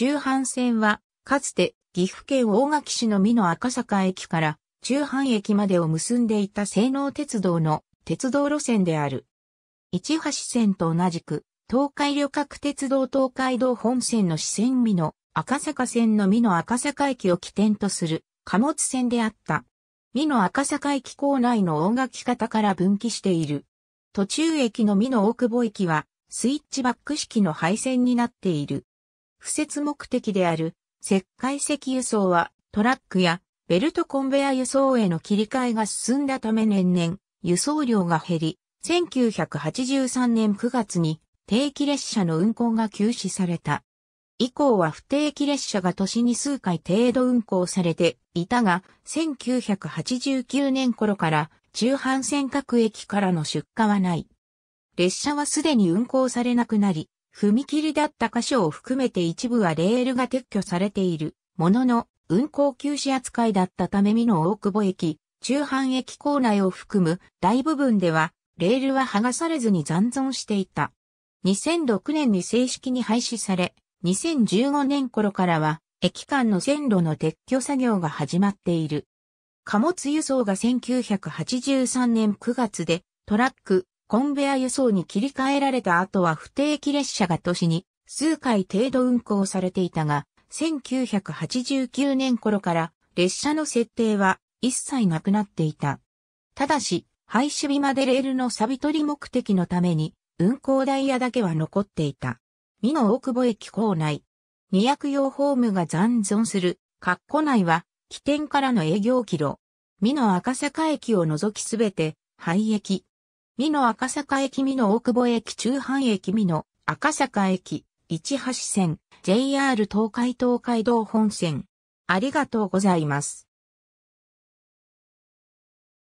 中阪線は、かつて岐阜県大垣市の美濃赤坂駅から中阪駅までを結んでいた西能鉄道の鉄道路線である。市橋線と同じく、東海旅客鉄道東海道本線の支線美濃赤坂線の美濃赤坂駅を起点とする貨物線であった。美濃赤坂駅構内の大垣方から分岐している。途中駅の美濃大久保駅はスイッチバック式の配線になっている。不設目的である石灰石輸送はトラックやベルトコンベア輸送への切り替えが進んだため年々輸送量が減り、1983年9月に定期列車の運行が休止された。以降は不定期列車が年に数回程度運行されていたが、1989年頃から中半線各駅からの出荷はない。列車はすでに運行されなくなり、踏切だった箇所を含めて一部はレールが撤去されているものの、運行休止扱いだったため美濃大久保駅、中半駅構内を含む大部分では、レールは剥がされずに残存していた。2006年に正式に廃止され、2015年頃からは、駅間の線路の撤去作業が始まっている。貨物輸送が1983年9月で、トラック、コンベア輸送に切り替えられた後は不定期列車が都市に数回程度運行されていたが、1989年頃から列車の設定は一切なくなっていた。ただし、廃止日までレールの錆取り目的のために運行ダイヤだけは残っていた。美濃大久保駅構内。二0用ホームが残存する、括弧内は、起点からの営業キロ。美濃赤坂駅を除きすべて、廃駅。美濃赤坂駅美濃大久保駅中半駅美濃赤坂駅市橋線 JR 東海東海道本線ありがとうございます。